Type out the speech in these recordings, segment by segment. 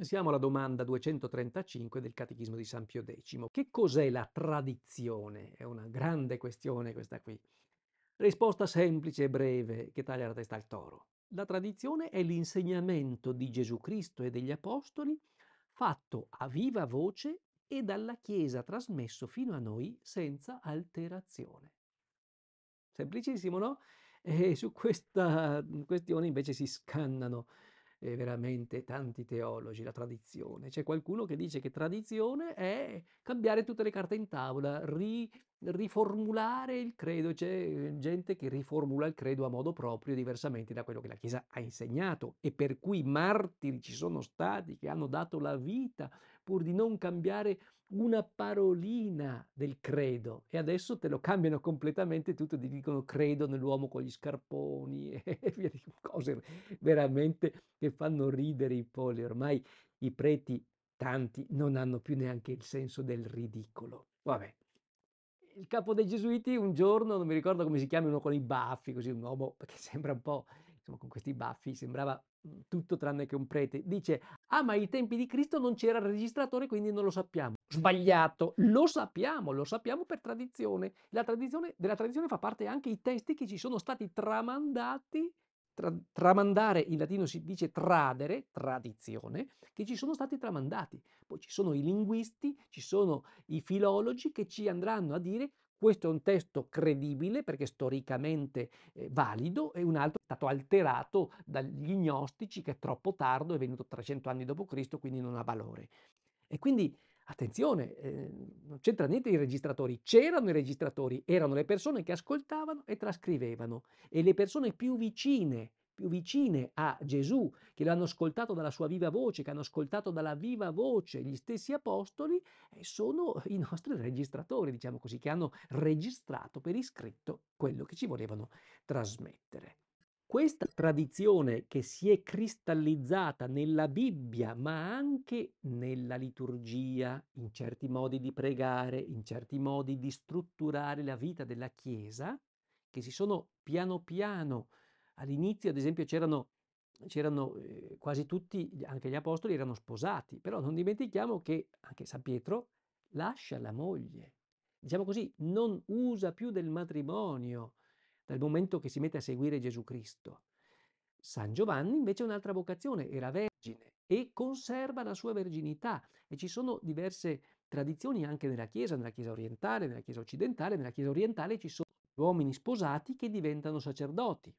Siamo alla domanda 235 del Catechismo di San Pio X. Che cos'è la tradizione? È una grande questione questa qui. Risposta semplice e breve che taglia la testa al toro. La tradizione è l'insegnamento di Gesù Cristo e degli Apostoli fatto a viva voce e dalla Chiesa trasmesso fino a noi senza alterazione. Semplicissimo, no? E su questa mm, questione invece si scannano eh, veramente tanti teologi la tradizione. C'è qualcuno che dice che tradizione è cambiare tutte le carte in tavola, ri, riformulare il credo, c'è eh, gente che riformula il credo a modo proprio, diversamente da quello che la Chiesa ha insegnato e per cui martiri ci sono stati che hanno dato la vita pur di non cambiare una parolina del credo e adesso te lo cambiano completamente tutto, ti dicono credo nell'uomo con gli scarponi e via di cose veramente che fanno ridere i poli, ormai i preti tanti non hanno più neanche il senso del ridicolo. Vabbè il capo dei Gesuiti un giorno, non mi ricordo come si chiama, uno con i baffi, così un uomo che sembra un po', insomma, con questi baffi sembrava mhmm, tutto tranne che un prete, dice, ah ma ai tempi di Cristo non c'era il registratore, quindi non lo sappiamo. Sbagliato, lo sappiamo, lo sappiamo per tradizione. La tradizione della tradizione fa parte anche i testi che ci sono stati tramandati tra, tramandare, in latino si dice tradere, tradizione, che ci sono stati tramandati. Poi ci sono i linguisti, ci sono i filologi che ci andranno a dire questo è un testo credibile perché storicamente eh, valido e un altro è stato alterato dagli gnostici che è troppo tardo, è venuto 300 anni d.C., quindi non ha valore. E quindi Attenzione, eh, non c'entra niente i registratori, c'erano i registratori, erano le persone che ascoltavano e trascrivevano e le persone più vicine, più vicine a Gesù, che l'hanno ascoltato dalla sua viva voce, che hanno ascoltato dalla viva voce gli stessi apostoli, eh, sono i nostri registratori, diciamo così, che hanno registrato per iscritto quello che ci volevano trasmettere. Questa tradizione che si è cristallizzata nella Bibbia, ma anche nella liturgia, in certi modi di pregare, in certi modi di strutturare la vita della Chiesa, che si sono piano piano, all'inizio ad esempio c'erano, c'erano eh, quasi tutti, anche gli apostoli erano sposati, però non dimentichiamo che anche San Pietro lascia la moglie, diciamo così, non usa più del matrimonio, dal momento che si mette a seguire Gesù Cristo. San Giovanni invece ha un'altra vocazione, era vergine e conserva la sua verginità e ci sono diverse tradizioni anche nella Chiesa, nella Chiesa orientale, nella Chiesa occidentale, nella Chiesa orientale ci sono uomini sposati che diventano sacerdoti.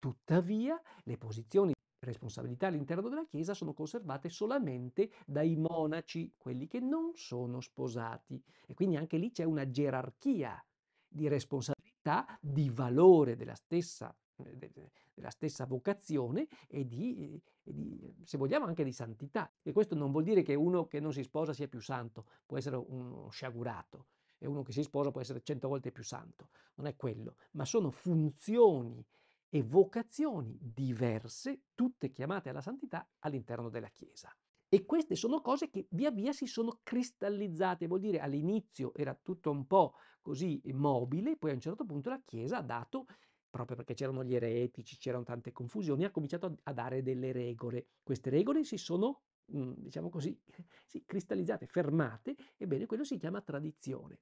Tuttavia le posizioni di responsabilità all'interno della Chiesa sono conservate solamente dai monaci, quelli che non sono sposati e quindi anche lì c'è una gerarchia di responsabilità realtà di valore della stessa, eh, della stessa vocazione e di, e di, se vogliamo, anche di santità. E questo non vuol dire che uno che non si sposa sia più santo, può essere uno sciagurato, e uno che si sposa può essere cento volte più santo, non è quello, ma sono funzioni e vocazioni diverse, tutte chiamate alla santità all'interno della Chiesa. E queste sono cose che via via si sono cristallizzate, vuol dire all'inizio era tutto un po' così mobile, poi a un certo punto la Chiesa ha dato, proprio perché c'erano gli eretici, c'erano tante confusioni, ha cominciato a dare delle regole. Queste regole si sono, mhmm, diciamo così, sì, cristallizzate, fermate, ebbene quello si chiama tradizione.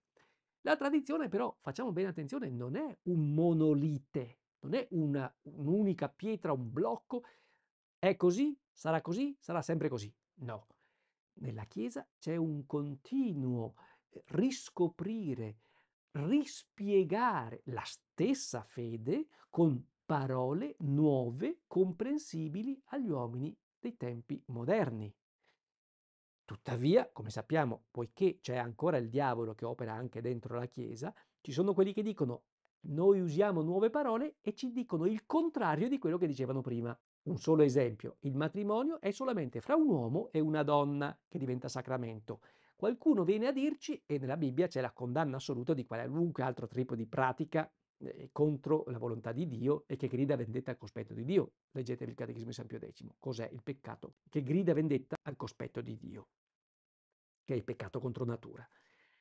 La tradizione però, facciamo bene attenzione, non è un monolite, non è una, un'unica pietra, un blocco, è così, sarà così, sarà sempre così. No, nella Chiesa c'è un continuo eh, riscoprire, rispiegare la stessa fede con parole nuove, comprensibili agli uomini dei tempi moderni. Tuttavia, come sappiamo, poiché c'è ancora il diavolo che opera anche dentro la Chiesa, ci sono quelli che dicono noi usiamo nuove parole e ci dicono il contrario di quello che dicevano prima. Un solo esempio, il matrimonio è solamente fra un uomo e una donna che diventa sacramento. Qualcuno viene a dirci, e nella Bibbia c'è la condanna assoluta di qualunque altro tipo di pratica eh, contro la volontà di Dio e che grida vendetta al cospetto di Dio. Leggetevi il Catechismo di San Pio X. Cos'è il peccato? Che grida vendetta al cospetto di Dio, che è il peccato contro natura.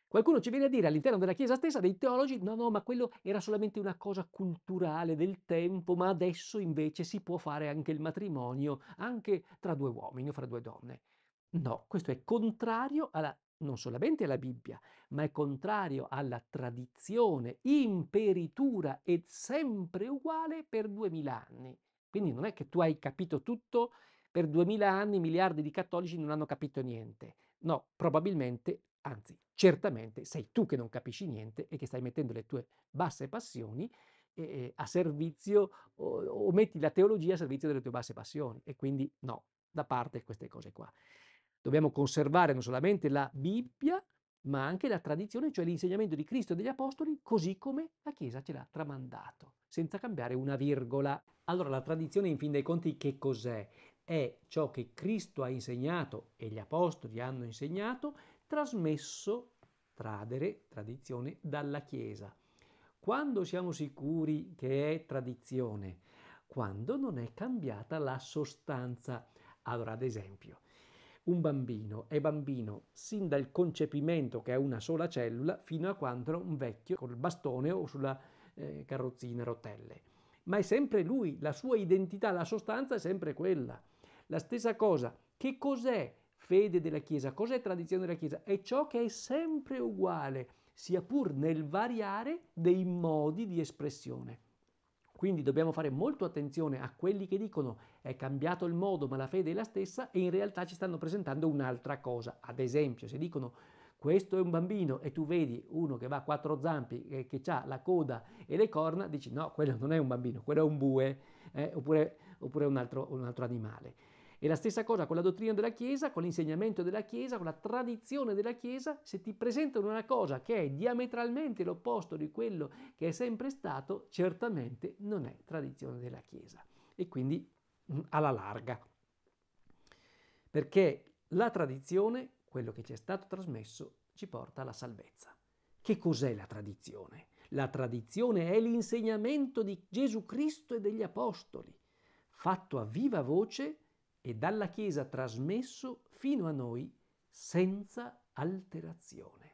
Qualcuno ci viene a dire all'interno della Chiesa stessa, dei teologi, no, no, ma quello era solamente una cosa culturale del tempo, ma adesso invece si può fare anche il matrimonio, anche tra due uomini o fra due donne. No, questo è contrario alla, non solamente alla Bibbia, ma è contrario alla tradizione imperitura e sempre uguale per duemila anni. Quindi non è che tu hai capito tutto, per duemila anni miliardi di cattolici non hanno capito niente. No, probabilmente anzi certamente sei tu che non capisci niente e che stai mettendo le tue basse passioni eh, a servizio o, o, metti la teologia a servizio delle tue basse passioni e quindi no, da parte queste cose qua. Dobbiamo conservare non solamente la Bibbia, ma anche la tradizione, cioè l'insegnamento di Cristo e degli Apostoli, così come la Chiesa ce l'ha tramandato, senza cambiare una virgola. Allora, la tradizione in fin dei conti che cos'è? è ciò che Cristo ha insegnato e gli apostoli hanno insegnato, trasmesso, tradere, tradizione, dalla Chiesa. Quando siamo sicuri che è tradizione? Quando non è cambiata la sostanza. Allora, ad esempio, un bambino è bambino sin dal concepimento che è una sola cellula fino a quando un vecchio col bastone o sulla eh, carrozzina rotelle. Ma è sempre lui, la sua identità, la sostanza è sempre quella. La stessa cosa, che cos'è fede della Chiesa? Cos'è tradizione della Chiesa? È ciò che è sempre uguale, sia pur nel variare dei modi di espressione. Quindi dobbiamo fare molto attenzione a quelli che dicono è cambiato il modo ma la fede è la stessa e in realtà ci stanno presentando un'altra cosa. Ad esempio, se dicono questo è un bambino e tu vedi uno che va a quattro zampi, e che ha la coda e le corna, dici no, quello non è un bambino, quello è un bue eh, oppure, oppure un, altro, un altro animale. E la stessa cosa con la dottrina della Chiesa, con l'insegnamento della Chiesa, con la tradizione della Chiesa, se ti presentano una cosa che è diametralmente l'opposto di quello che è sempre stato, certamente non è tradizione della Chiesa. E quindi mm, alla larga. Perché la tradizione, quello che ci è stato trasmesso, ci porta alla salvezza. Che cos'è la tradizione? La tradizione è l'insegnamento di Gesù Cristo e degli Apostoli, fatto a viva voce e dalla Chiesa trasmesso fino a noi senza alterazione.